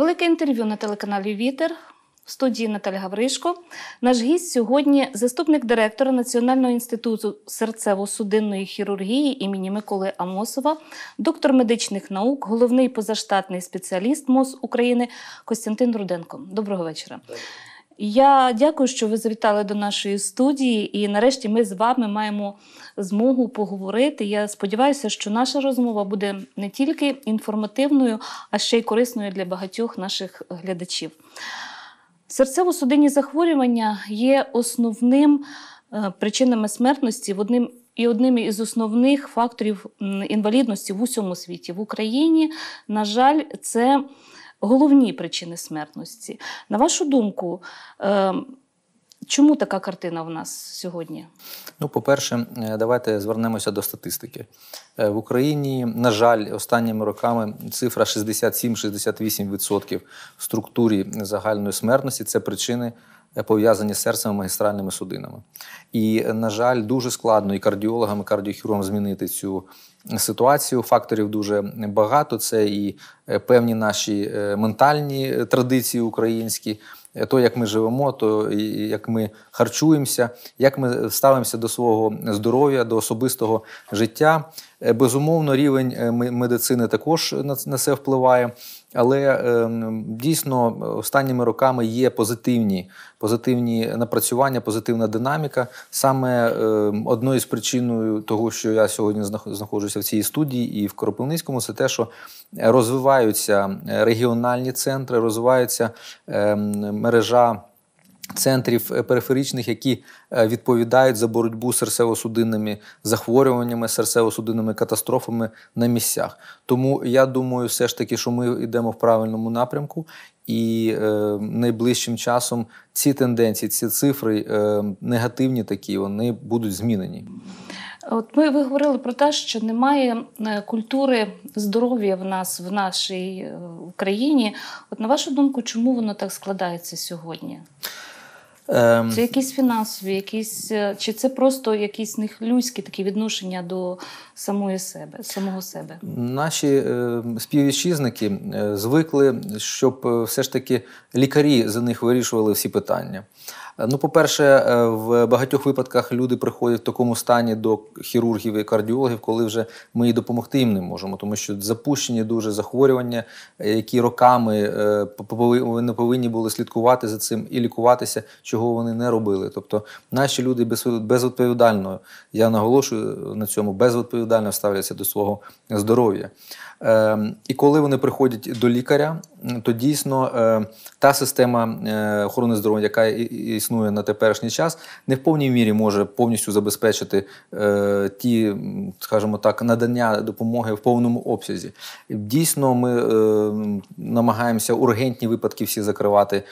Велике інтерв'ю на телеканалі Вітер в студії Наталя Гавришко. Наш гість сьогодні заступник директора Національного інституту серцево-судинної хірургії імені Миколи Амосова, доктор медичних наук, головний позаштатний спеціаліст МОЗ України Костянтин Руденко. Доброго вечора. Добре. Я дякую, що ви завітали до нашої студії, і нарешті ми з вами маємо змогу поговорити. Я сподіваюся, що наша розмова буде не тільки інформативною, а ще й корисною для багатьох наших глядачів. Серцево-судинні захворювання є основним е, причинами смертності в одним. І одним із основних факторів інвалідності в усьому світі в Україні, на жаль, це головні причини смертності. На вашу думку, ем, чому така картина в нас сьогодні? Ну, по-перше, е, давайте звернемося до статистики. Е, в Україні, на жаль, останніми роками цифра 67-68% в структурі загальної смертності це причини. Е, пов'язані з серцем магістральними судинами. І, е, на жаль, дуже складно і кардіологам, і кардіохірургам змінити цю е, ситуацію. Факторів дуже багато. Це і певні наші ментальні традиції українські. То, як ми живемо, то як ми харчуємося, як ми ставимося до свого здоров'я, до особистого життя. Безумовно, рівень медицини також на це впливає. Але ем, дійсно останніми роками є позитивні позитивні напрацювання, позитивна динаміка. Саме ем, одною з причин того, що я сьогодні знаходжуся в цій студії і в Кропивницькому, це те, що розвиваються е, регіональні центри, розвивається ем, мережа. Центрів е, периферичних, які е, відповідають за боротьбу з серцево-судинними захворюваннями, серцево-судинними катастрофами на місцях. Тому я думаю, все ж таки, що ми йдемо в правильному напрямку, і е, найближчим часом ці тенденції, ці цифри е, негативні, такі вони будуть змінені. От ми ви говорили про те, що немає е, культури здоров'я в нас в нашій Україні. От на вашу думку, чому воно так складається сьогодні? Це ем, якісь фінансові, якісь е, чи це просто якісь них людські такі відношення до самої себе, самого себе? Наші е, співвітчизники е, звикли, щоб е, все ж таки лікарі за них вирішували всі питання. Е, ну, по-перше, е, в багатьох випадках люди приходять в такому стані до хірургів і кардіологів, коли вже ми і допомогти їм не можемо, тому що запущені дуже захворювання, е, які роками не повинні були слідкувати за цим і лікуватися, чого вони не робили. Тобто, наші люди безвідповідально, я наголошую на цьому, безвідповідально ставляться до свого здоров'я. Ем, і коли вони приходять до лікаря, то дійсно е, та система е, охорони здоров'я, яка існує на теперішній час, не в повній мірі може повністю забезпечити е, ті, скажімо так, надання допомоги в повному обсязі. Дійсно, ми намагаємося ургентні випадки всі закривати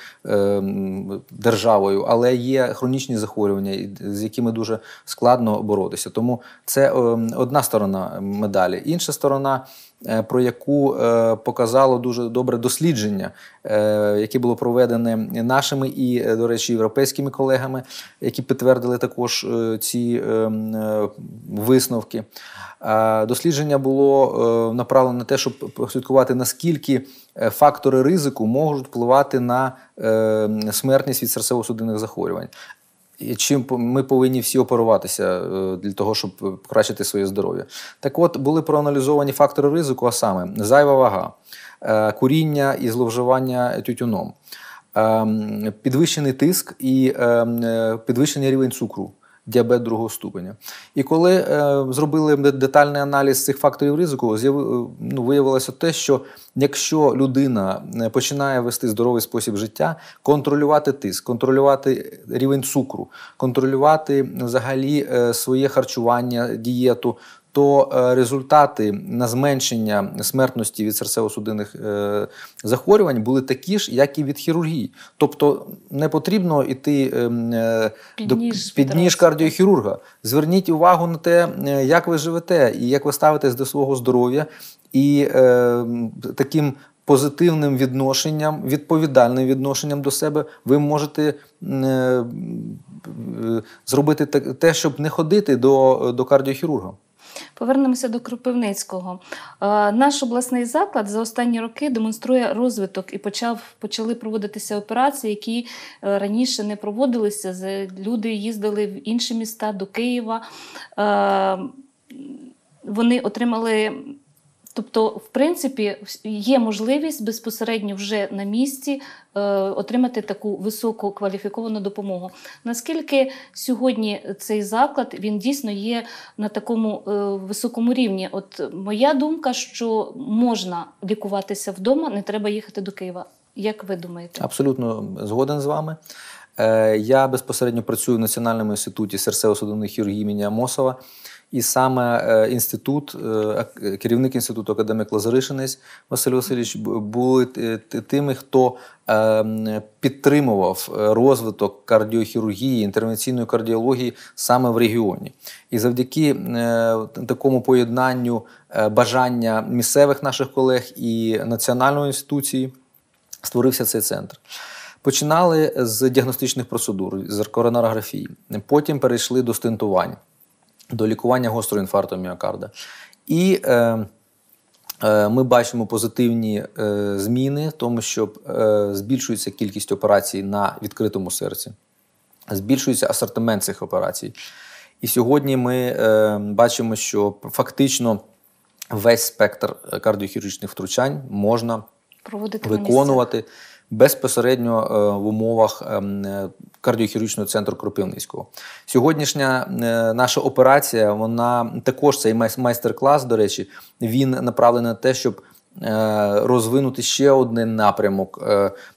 державою, але є хронічні захворювання, з якими дуже складно боротися. Тому це одна сторона медалі, інша сторона. Е, про яку е, показало дуже добре дослідження, е, яке було проведене нашими і, до речі, європейськими колегами, які підтвердили також ці висновки. Дослідження було направлено на те, щоб слідкувати, наскільки фактори ризику можуть впливати на смертність від серцево-судинних захворювань. Чим ми повинні всі оперуватися е, для того, щоб е, покращити своє здоров'я? Так, от були проаналізовані фактори ризику, а саме зайва вага, е, куріння і зловживання тютюном, ем, підвищений тиск і ем, підвищений рівень цукру діабет другого ступеня. І коли е, зробили детальний аналіз цих факторів ризику, е, ну, виявилося те, що якщо людина е, починає вести здоровий спосіб життя, контролювати тиск, контролювати рівень цукру, контролювати взагалі е, своє харчування, дієту, то е, результати на зменшення смертності від серцево-судинних е, захворювань були такі ж, як і від хірургії. Тобто не потрібно йти ем, е, до під ніж кардіохірурга. Зверніть увагу на те, як ви живете і як ви ставитесь до свого здоров'я, і е, таким. Позитивним відношенням, відповідальним відношенням до себе ви можете зробити те, щоб не ходити до, до кардіохірурга. Повернемося до Кропивницького. Е, наш обласний заклад за останні роки демонструє розвиток і почав почали проводитися операції, які е, раніше не проводилися. Люди їздили в інші міста до Києва. Е, вони отримали Тобто, в принципі, є можливість безпосередньо вже на місці е, отримати таку високу кваліфіковану допомогу. Наскільки сьогодні цей заклад він дійсно є на такому е, високому рівні? От моя думка, що можна лікуватися вдома, не треба їхати до Києва. Як ви думаєте? Абсолютно згоден з вами. Е, я безпосередньо працюю в Національному інституті серцево-судинної хірургії імені Амосова. І саме е, інститут, е, керівник інституту академік Лазаришинець Василь Васильович були тими, хто ем, підтримував е, розвиток кардіохірургії, інтервенційної кардіології саме в регіоні. І завдяки такому поєднанню бажання місцевих наших колег і національної інституції створився цей центр. Починали з діагностичних процедур, з коронарографії, потім перейшли до стентувань до лікування гострого інфаркту міокарда. І е, е, ми бачимо позитивні е, зміни в тому, що е, збільшується кількість операцій на відкритому серці, збільшується асортимент цих операцій. І сьогодні ми е, бачимо, що фактично весь спектр кардіохірургічних втручань можна проводити виконувати. На безпосередньо е, в умовах е, е, кардіохірургічного центру Кропивницького. Сьогоднішня наша операція, вона також цей майстер-клас, до речі, він направлений на те, щоб. Розвинути ще один напрямок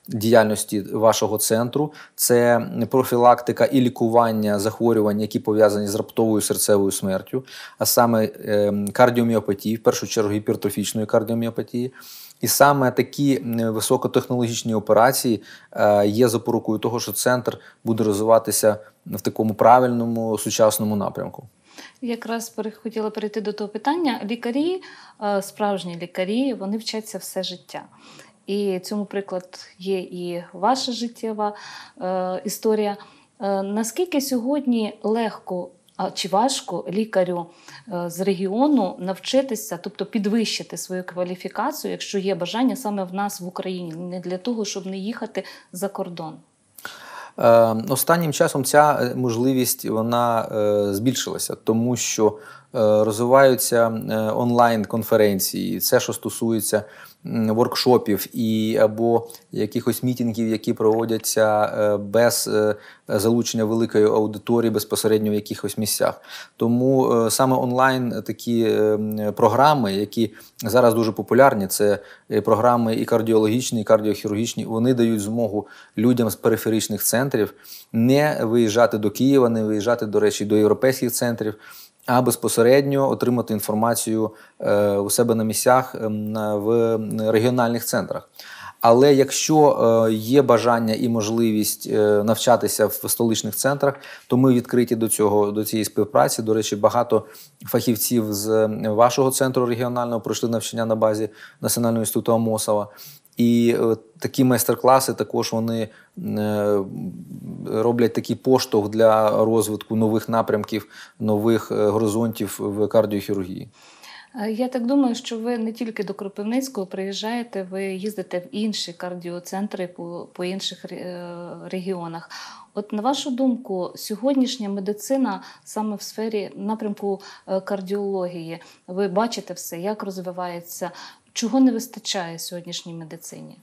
діяльності вашого центру це профілактика і лікування захворювань, які пов'язані з раптовою серцевою смертю, а саме кардіоміопатії, в першу чергу гіпертрофічної кардіоміопатії. І саме такі високотехнологічні операції е, є запорукою того, що центр буде розвиватися в такому правильному сучасному напрямку. Якраз хотіла перейти до того питання. Лікарі, е, справжні лікарі, вони вчаться все життя. І цьому приклад є і ваша життєва е, історія. Наскільки сьогодні легко чи важко лікарю е, з регіону навчитися, тобто підвищити свою кваліфікацію, якщо є бажання саме в нас в Україні, не для того, щоб не їхати за кордон. Е, останнім часом ця е, можливість вона збільшилася, тому що розвиваються онлайн-конференції, це, що стосується воркшопів і або якихось мітінгів, які проводяться е, без е, залучення великої аудиторії безпосередньо в якихось місцях. Тому е, саме онлайн такі програми, які зараз дуже популярні, це програми і кардіологічні, і кардіохірургічні, вони дають змогу людям з периферичних центрів не виїжджати до Києва, не виїжджати, до речі, до європейських центрів а безпосередньо отримати інформацію е, у себе на місцях ем, в регіональних центрах. Але якщо е, є бажання і можливість е, навчатися в столичних центрах, то ми відкриті до цього до цієї співпраці. До речі, багато фахівців з вашого центру регіонального пройшли навчання на базі Національного інституту Амосова. І е, такі майстер-класи також вони е, роблять такий поштовх для розвитку нових напрямків, нових е, горизонтів в кардіохірургії. Я так думаю, що ви не тільки до Кропивницького приїжджаєте, ви їздите в інші кардіоцентри по по інших регіонах. От на вашу думку, сьогоднішня медицина саме в сфері напрямку е, кардіології, ви бачите все, як розвивається, чого не вистачає сьогоднішній медицині?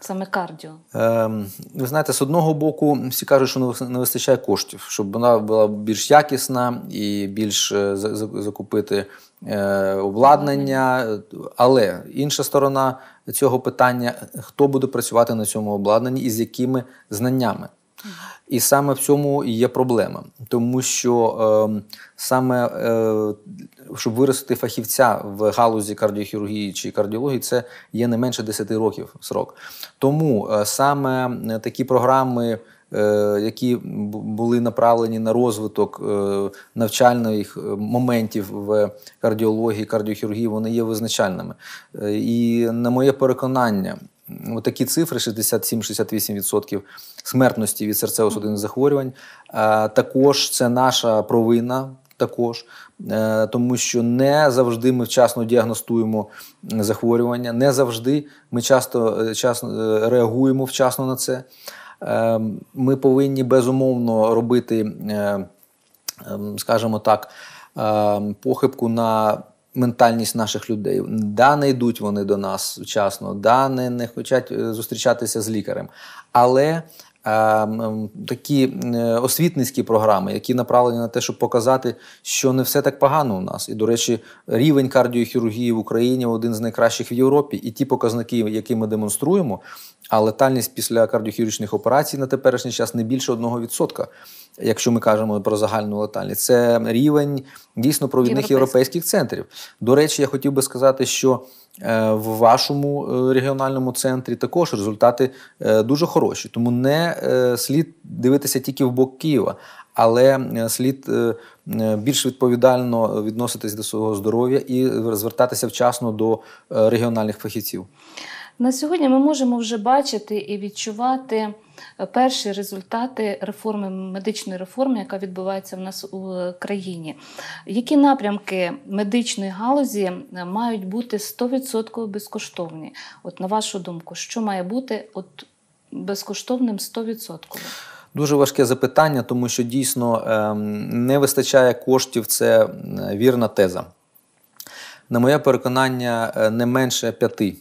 Саме кардіо. Е, ви знаєте, з одного боку, всі кажуть, що не вистачає коштів, щоб вона була більш якісна і більш е, закупити е, обладнання. Але інша сторона цього питання: хто буде працювати на цьому обладнанні і з якими знаннями? І саме в цьому і є проблема, тому що е, саме е, щоб виростити фахівця в галузі кардіохірургії чи кардіології, це є не менше 10 років срок. Тому е, саме е, такі програми. Е, які були направлені на розвиток е, навчальних моментів в кардіології, кардіохірургії, вони є визначальними. І на моє переконання, Такі цифри: 67-68% смертності від серцево-судинних захворювань. Також це наша провина, також е, тому, що не завжди ми вчасно діагностуємо захворювання, не завжди ми часто, е, часто е, реагуємо вчасно на це. Ми повинні безумовно робити, ем, скажімо так, ем, похибку на ментальність наших людей. Да, не йдуть вони до нас вчасно, да, не, не хочуть е, зустрічатися з лікарем. Але Е, такі е, освітницькі програми, які направлені на те, щоб показати, що не все так погано у нас. І, до речі, рівень кардіохірургії в Україні один з найкращих в Європі. І ті показники, які ми демонструємо, а летальність після кардіохірургічних операцій на теперішній час не більше 1%. Якщо ми кажемо про загальну летальність, це рівень дійсно провідних європейських центрів. До речі, я хотів би сказати, що. Е, в вашому е, регіональному центрі також результати е, дуже хороші. Тому не слід дивитися тільки в бок Києва, але слід більш відповідально відноситись до свого здоров'я і звертатися вчасно до регіональних фахівців. На сьогодні ми можемо вже бачити і відчувати е, перші результати реформи медичної реформи, яка відбувається в нас у е, країні. Які напрямки медичної галузі е, мають бути 100% безкоштовні? От на вашу думку, що має бути от безкоштовним 100%? Дуже важке запитання, тому що дійсно ем, не вистачає коштів. Це вірна теза. На моє переконання, не менше п'яти.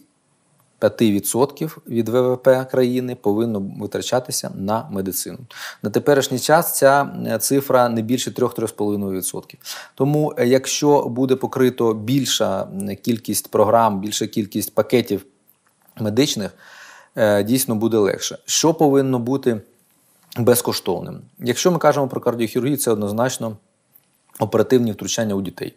5% від ВВП країни повинно витрачатися на медицину. На теперішній час ця е, цифра не більше 3-3,5%. Тому, е, якщо буде покрито більша кількість програм, більша кількість пакетів медичних, е, дійсно буде легше. Що повинно бути безкоштовним? Якщо ми кажемо про кардіохірургію, це однозначно оперативні втручання у дітей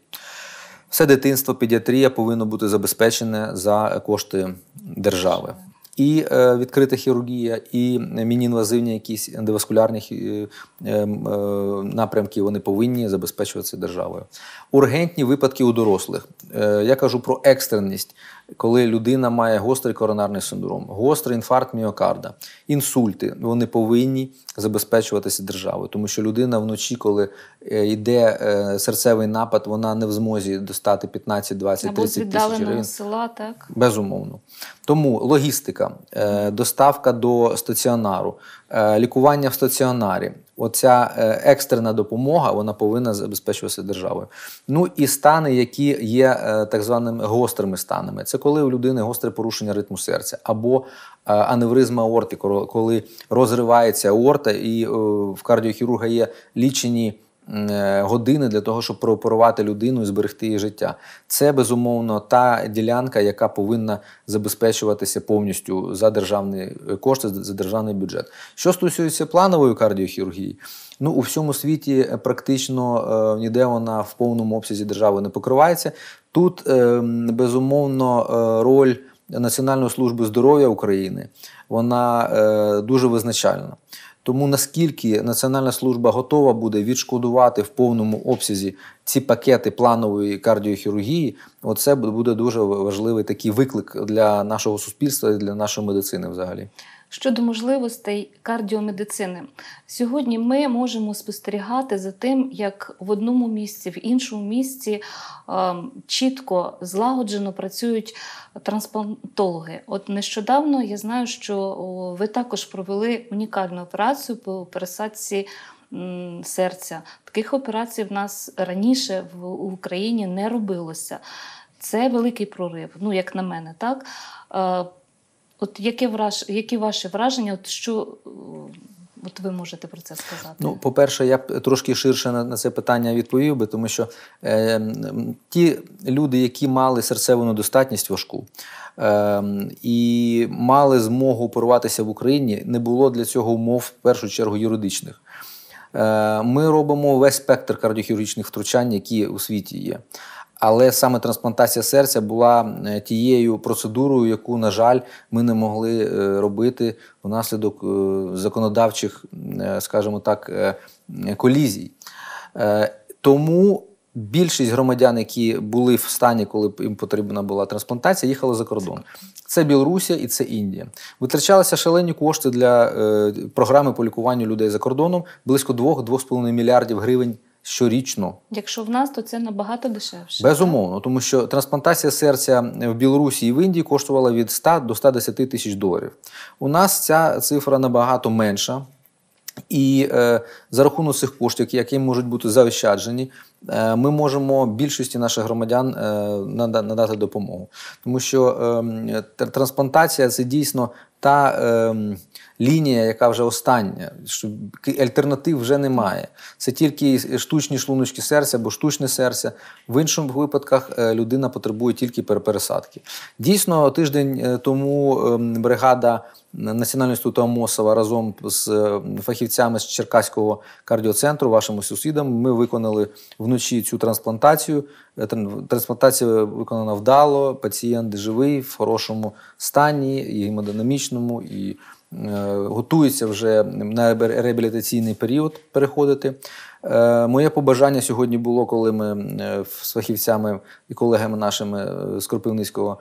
все дитинство, педіатрія повинно бути забезпечене за кошти держави. І е, відкрита хірургія, і мініінвазивні якісь ендоваскулярні е, ем, е, напрямки вони повинні забезпечуватися державою. Ургентні випадки у дорослих. Я кажу про екстреність коли людина має гострий коронарний синдром, гострий інфаркт міокарда, інсульти, вони повинні забезпечуватися державою, тому що людина вночі, коли е, йде е, серцевий напад, вона не в змозі достати 15, 20, 30 тисяч гривень. села, так безумовно. Тому логістика, е, доставка до стаціонару. Е, лікування в стаціонарі. Оця е, екстрена допомога вона повинна забезпечуватися державою. Ну і стани, які є е, так званими гострими станами. Це коли у людини гостре порушення ритму серця або аневризма аорти, коли розривається аорта, і в кардіохірурга є лічені. Е, години для того, щоб прооперувати людину і зберегти її життя. Це безумовно та ділянка, яка повинна забезпечуватися повністю за державні е, кошти, за державний бюджет. Що стосується планової кардіохірургії, ну у всьому світі е, практично ніде вона в повному обсязі держави не покривається. Тут безумовно роль Національної служби здоров'я України вона дуже визначальна. Тому наскільки Національна служба готова буде відшкодувати в повному обсязі ці пакети планової кардіохірургії, оце буде дуже важливий такий виклик для нашого суспільства і для нашої медицини, взагалі щодо можливостей кардіомедицини. Сьогодні ми можемо спостерігати за тим, як в одному місці, в іншому місці ем, чітко злагоджено працюють трансплантологи. От нещодавно я знаю, що ви також провели унікальну операцію по пересадці. Серця таких операцій в нас раніше в Україні не робилося. Це великий прорив, ну як на мене, так е, От яке враж... які ваші враження? От що е, от ви можете про це сказати? Ну, по-перше, я трошки ширше на, на це питання відповів би, тому що е, ті люди, які мали серцеву недостатність важку ем, і мали змогу оперуватися в Україні, не було для цього умов в першу чергу юридичних. Е, ми робимо весь спектр кардіохірургічних втручань, які у світі є. Але саме трансплантація серця була е, тією процедурою, яку, на жаль, ми не могли е, робити внаслідок е, законодавчих, скажімо так, колізій. Тому більшість громадян, які були в стані, коли їм потрібна була трансплантація, їхали за кордон. Це Білорусія і це Індія. Витрачалися шалені кошти для програми по лікуванню людей за кордоном близько 2-2,5 мільярдів гривень щорічно. Якщо в нас, то це набагато дешевше. Безумовно, тому що трансплантація серця в Білорусі і в Індії коштувала від 100 до 110 тисяч доларів. У нас ця цифра набагато менша. І е, за рахунок цих коштів, які можуть бути заощаджені, е, ми можемо більшості наших громадян е, надати допомогу, тому що е, трансплантація це дійсно та е, лінія, яка вже остання, що альтернатив вже немає. Це тільки штучні шлуночки серця або штучне серце. В інших випадках е, людина потребує тільки пересадки. Дійсно, тиждень е, тому ем, бригада Національного інституту Амосова разом з е, фахівцями з Черкаського кардіоцентру, вашим сусідом, ми виконали вночі цю трансплантацію. Е, трансплантація виконана вдало. Пацієнт живий в хорошому стані, і гемодинамічному, і Е, готується вже на реабілітаційний період переходити. Е, моє побажання сьогодні було, коли ми е, з фахівцями і колегами нашими з Кропивницького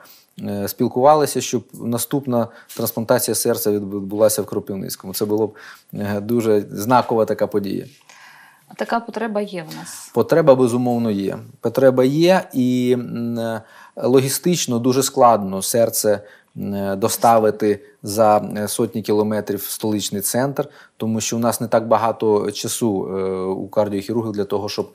спілкувалися, щоб наступна трансплантація серця відбулася в Кропивницькому. Це було б дуже знакова така подія. Така потреба є в нас. Потреба безумовно є. Потреба є, і логістично дуже складно серце Е, доставити за е, сотні кілометрів в столичний центр, тому що у нас не так багато часу е, у кардіохірургів для того, щоб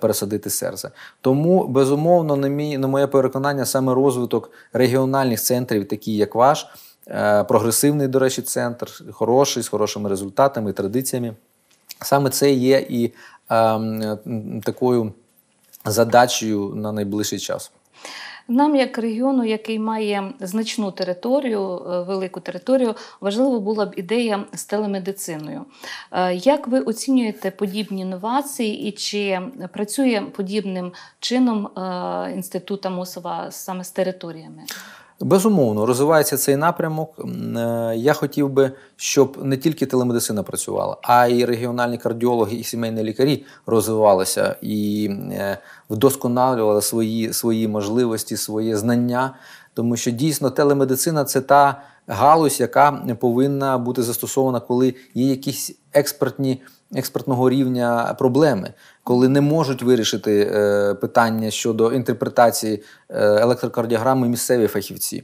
пересадити серце. Тому безумовно, на мій на моє переконання, саме розвиток регіональних центрів, такі як ваш, прогресивний, до речі, центр, хороший з хорошими результатами, традиціями. Саме це є і е, такою задачею на найближчий час. Нам, як регіону, який має значну територію, е, велику територію, важливо була б ідея з телемедициною. Е, як ви оцінюєте подібні новації і чи працює подібним чином е, інститут Амосова саме з територіями? Безумовно, розвивається цей напрямок. Е, я хотів би, щоб не тільки телемедицина працювала, а й регіональні кардіологи і сімейні лікарі розвивалися і е, вдосконалювали свої, свої можливості, своє знання. Тому що дійсно телемедицина це та галузь, яка повинна бути застосована, коли є якісь експертні експертного рівня проблеми коли не можуть вирішити е, питання щодо інтерпретації е, електрокардіограми місцеві фахівці.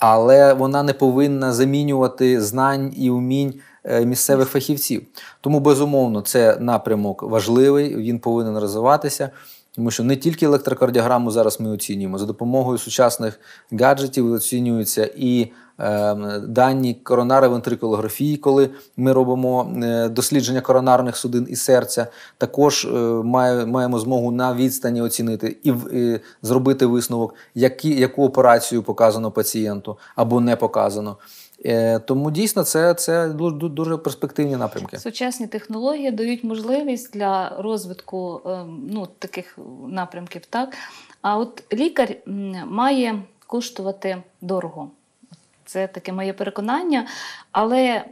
Але вона не повинна замінювати знань і умінь е, місцевих фахівців. Тому, безумовно, це напрямок важливий, він повинен розвиватися, тому що не тільки електрокардіограму зараз ми оцінюємо, за допомогою сучасних гаджетів оцінюються і Ем, дані коронаровентрикулографії, коли ми робимо е, дослідження коронарних судин і серця, також е, маємо змогу на відстані оцінити і зробити висновок, які, яку операцію показано пацієнту або не показано. Е, тому дійсно це це дуже перспективні напрямки. Сучасні технології дають можливість для розвитку ем, ну, таких напрямків, так а от лікар має коштувати дорого. Це таке моє переконання. Але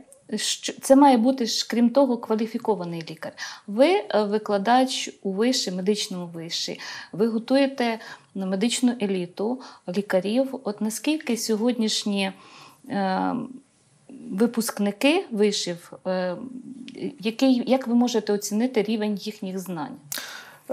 це має бути ж, крім того, кваліфікований лікар. Ви е, викладач у виші, медичному виші, ви готуєте медичну еліту лікарів. От наскільки сьогоднішні е, випускники вишів, е, який, як ви можете оцінити рівень їхніх знань?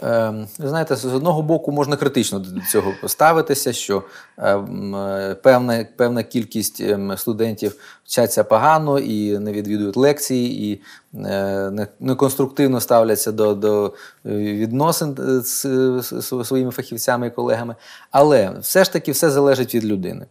Ем, знаєте, з одного боку можна критично до цього поставитися, що ем, е, певна певна кількість ем, студентів вчаться погано і не відвідують лекції, і е, не конструктивно ставляться до до відносин е, з своїми фахівцями і колегами. Але все ж таки все залежить від людини.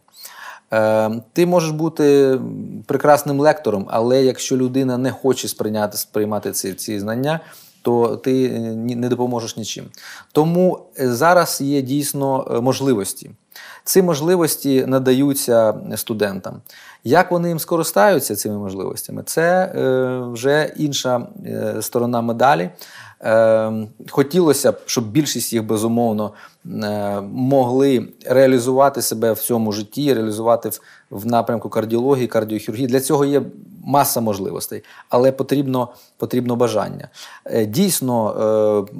Ти можеш бути прекрасним лектором, але якщо людина не хоче сприйняти сприймати ці, ці знання то ти е, не допоможеш нічим. Тому е, зараз є дійсно е, можливості. Ці можливості надаються студентам. Як вони їм скористаються цими можливостями? Це вже інша сторона медалі. Ем, хотілося б, щоб більшість їх безумовно е, могли реалізувати себе в цьому житті, реалізувати в напрямку кардіології, кардіохірургії. Для цього є маса можливостей, але потрібно потрібно бажання. Е, дійсно, е,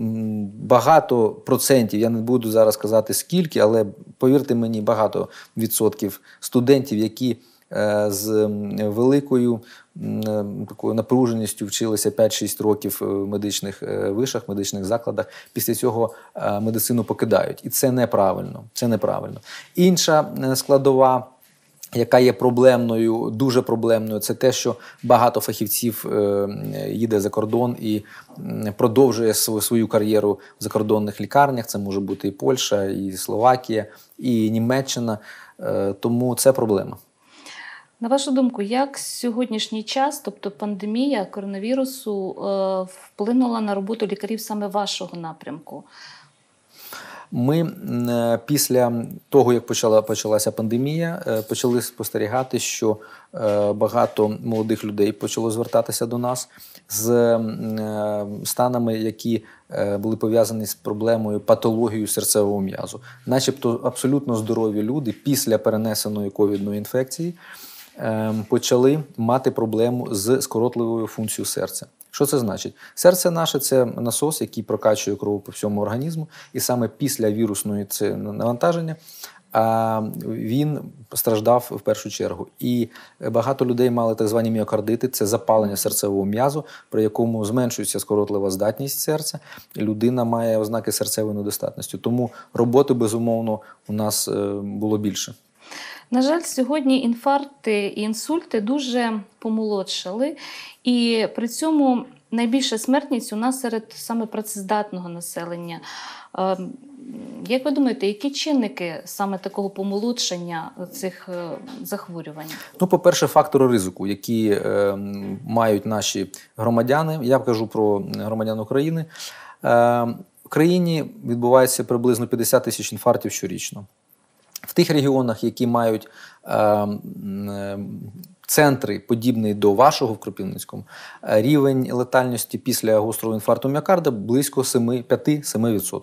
багато процентів. Я не буду зараз казати скільки, але повірте мені, багато відсотків студентів, які. Е, з великою е, такою напруженістю вчилися 5-6 років е, в медичних вишах, медичних закладах. Після цього медицину покидають, і це неправильно. Це неправильно. Інша складова. Яка є проблемною, дуже проблемною, це те, що багато фахівців їде за кордон і продовжує свою кар'єру в закордонних лікарнях. Це може бути і Польща, і Словакія, і Німеччина. Тому це проблема. На вашу думку, як сьогоднішній час, тобто пандемія коронавірусу, е, вплинула на роботу лікарів саме вашого напрямку? Ми е, після того, як почала почалася пандемія, е, почали спостерігати, що багато молодих людей почало звертатися до нас з станами, які були пов'язані з проблемою патологією серцевого м'язу, начебто абсолютно здорові люди після перенесеної ковідної інфекції. Ем, почали мати проблему з скоротливою функцією серця. Що це значить? Серце наше це насос, який прокачує кров по всьому організму, і саме після вірусної це навантаження. Він страждав в першу чергу, і багато людей мали так звані міокардити це запалення серцевого м'язу, при якому зменшується скоротлива здатність серця. Людина має ознаки серцевої недостатності. Тому роботи безумовно у нас е, було більше. На жаль, сьогодні інфаркти і інсульти дуже помолодшали, і при цьому найбільша смертність у нас серед саме працездатного населення. Ем, як ви думаєте, які чинники саме такого помолодшення цих е, захворювань? Ну, по-перше, фактори ризику, які е, мають наші громадяни. Я кажу про громадян України. Е, в країні відбувається приблизно 50 тисяч інфарктів щорічно в тих регіонах, які мають ем, ем, центри, подібні до вашого в Кропівницькому, е, рівень летальності після гострого інфаркту міокарда близько 5-7%.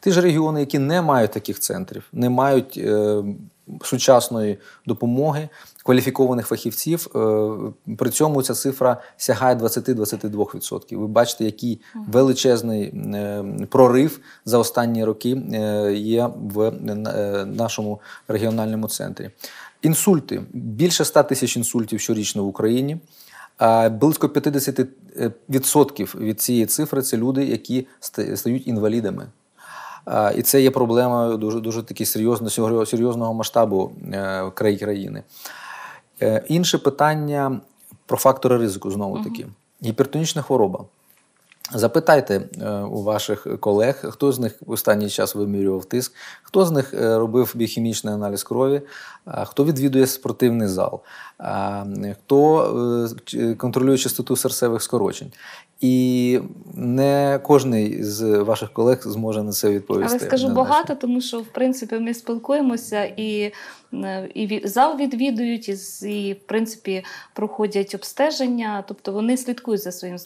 Ті ж регіони, які не мають таких центрів, не мають е, сучасної допомоги кваліфікованих фахівців. Е, при цьому ця цифра сягає 20-22%. Ви бачите, який величезний е, прорив за останні роки е, є в нашому регіональному центрі. Інсульти більше 100 тисяч інсультів щорічно в Україні. Близько 50% від цієї цифри це люди, які стають інвалідами. І це є проблемою дуже дуже такі серйозно серйозного масштабу країни. Е, інше питання про фактори ризику знову таки. Угу. Гіпертонічна хвороба. Запитайте е, у ваших колег, хто з них в останній час вимірював тиск, хто з них е, робив біохімічний аналіз крові, хто відвідує спортивний зал, хто контролює частоту серцевих скорочень. І не кожний з ваших колег зможе на це відповісти. Але скажу багато, тому що в принципі ми спілкуємося і Е, і зал відвідують, і, в принципі, проходять обстеження, тобто вони слідкують за своїм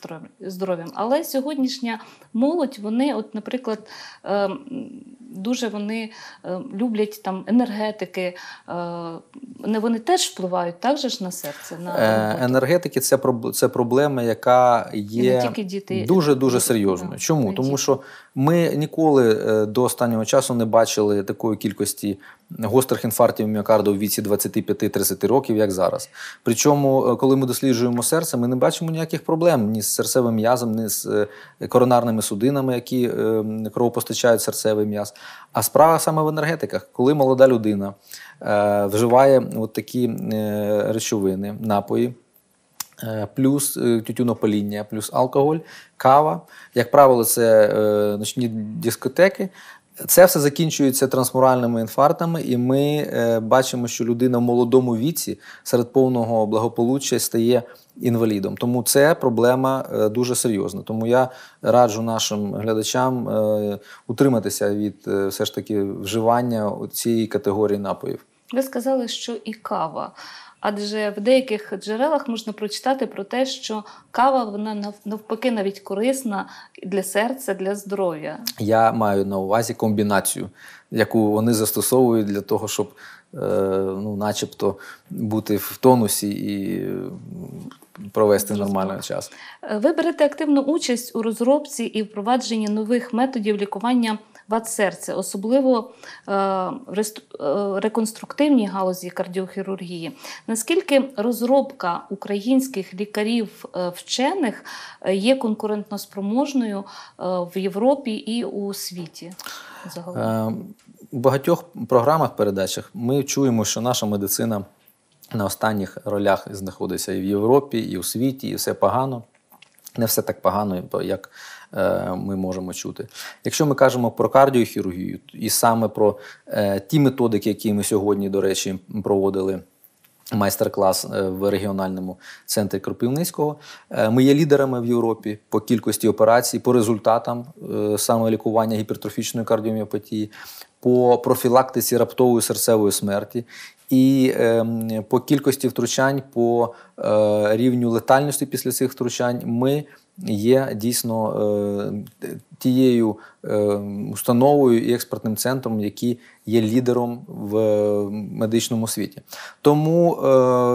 здоров'ям. Але сьогоднішня молодь, вони, от, наприклад, е, дуже вони е, люблять там енергетики, не вони теж впливають так же ж на серце. На енергетики це це проблема, яка є дуже дуже серйозною. Чому? Тому що ми ніколи е, до останнього часу не бачили такої кількості гострих інфарктів міокарда у віці 25-30 років, як зараз. Причому, е, коли ми досліджуємо серце, ми не бачимо ніяких проблем ні з серцевим м'язом, ні з е, коронарними судинами, які кровопостачають серцевий м'яз. А справа саме в енергетиках, коли молода людина вживає от такі речовини, напої. Е, плюс е, тютюнопаління, плюс алкоголь, кава. Як правило, це е, ночні дискотеки. Це все закінчується трансморальними інфарктами, і ми е, бачимо, що людина в молодому віці серед повного благополуччя стає інвалідом. Тому це проблема дуже серйозна. Тому я раджу нашим глядачам утриматися від все ж таки вживання цієї категорії напоїв. Ви сказали, що і кава адже в деяких джерелах можна прочитати про те, що кава вона навпаки навіть корисна для серця, для здоров'я. Я маю на увазі комбінацію, яку вони застосовують для того, щоб, е, ну, начебто, бути в тонусі і. Провести нормальний час. Е, ви берете активну участь у розробці і впровадженні нових методів лікування вад серця, особливо в е, е, реконструктивній галузі кардіохірургії. Наскільки розробка українських лікарів е, вчених є конкурентноспроможною в Європі і у світі? у багатьох програмах передачах ми чуємо, що наша медицина. На останніх ролях знаходиться і в Європі, і у світі, і все погано. Не все так погано, як Е, ми можемо чути. Якщо ми кажемо про кардіохірургію, і саме про е, ті методики, які ми сьогодні, до речі, проводили. Майстер-клас е, в регіональному центрі Кропивницького. Ми є лідерами в Європі по кількості операцій, по результатам саме лікування гіпертрофічної кардіоміопатії, по профілактиці раптової серцевої смерті і ем, по кількості втручань, по рівню летальності після цих втручань ми є дійсно е, тією е, установою і експертним центром, які є лідером в е, медичному світі. Тому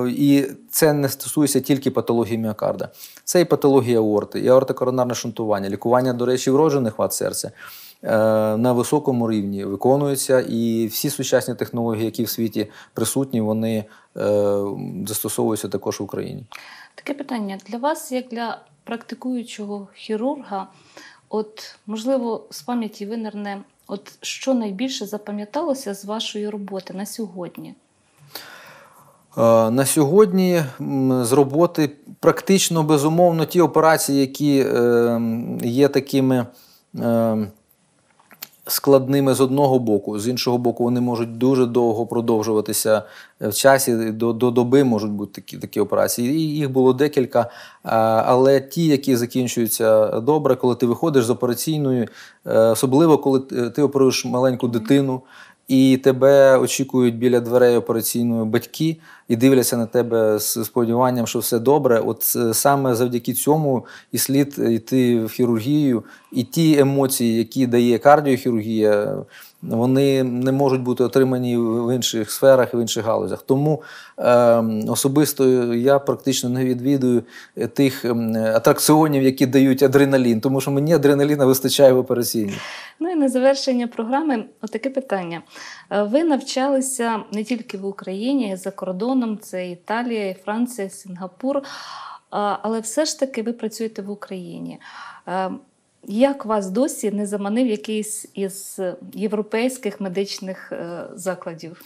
і це не стосується тільки патології міокарда, це і патологія аорти, і аортокоронарне шунтування, лікування, до речі, вроджених вад серця. На високому рівні виконуються, і всі сучасні технології, які в світі присутні, вони застосовуються також в Україні. Таке питання для вас, як для практикуючого хірурга, от можливо, з пам'яті винерне, от що найбільше запам'яталося з вашої роботи на сьогодні? Е, на сьогодні з роботи практично безумовно ті операції, які ем, є такими. Ем, складними з одного боку, з іншого боку, вони можуть дуже довго продовжуватися е, в часі. До до доби можуть бути такі такі операції. І Їх було декілька. Е, але ті, які закінчуються добре, коли ти виходиш з операційної, е, особливо коли ти оперуєш маленьку дитину і тебе очікують біля дверей операційної батьки і дивляться на тебе з сподіванням, що все добре. От е, саме завдяки цьому і слід йти в хірургію, і ті емоції, які дає кардіохірургія вони не можуть бути отримані в інших сферах, в інших галузях. Тому е, особисто я практично не відвідую е, тих ем, атракціонів, які дають адреналін, тому що мені адреналіна вистачає в операційній. Ну і на завершення програми отаке питання. Е, ви навчалися не тільки в Україні, а за кордоном, це Італія, Франція, Сінгапур. Е, але все ж таки ви працюєте в Україні. Як вас досі не заманив якийсь із європейських медичних е, закладів?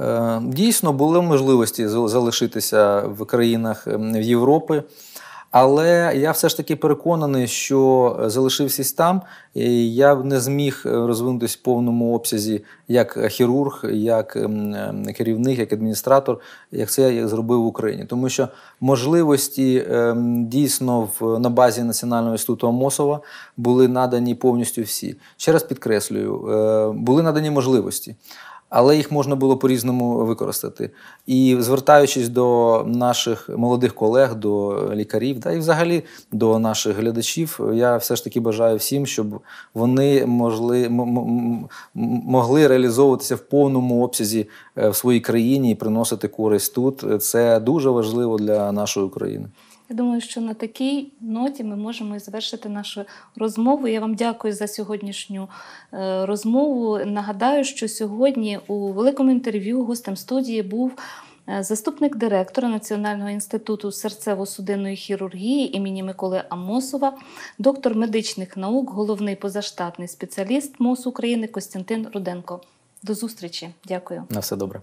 Е, дійсно, були можливості залишитися в країнах ем, Європи. Але я все ж таки переконаний, що е, залишився там, і я б не зміг е, розвинутися в повному обсязі як е, хірург, як ем, ем, керівник, як адміністратор, як це я зробив в Україні, тому що можливості ем, дійсно в на базі Національного інституту АМОСова були надані повністю всі. Ще раз підкреслюю, були надані можливості але їх можна було по-різному використати. І звертаючись до наших молодих колег, до лікарів, да й взагалі до наших глядачів, я все ж таки бажаю всім, щоб вони могли могли реалізовуватися в повному обсязі е, в своїй країні і приносити користь тут. Це дуже важливо для нашої України. Я думаю, що на такій ноті ми можемо і завершити нашу розмову. Я вам дякую за сьогоднішню е, розмову. Нагадаю, що сьогодні у великому інтерв'ю гостем студії був. Е, заступник директора Національного інституту серцево-судинної хірургії імені Миколи Амосова, доктор медичних наук, головний позаштатний спеціаліст МОЗ України Костянтин Руденко. До зустрічі. Дякую. На все добре.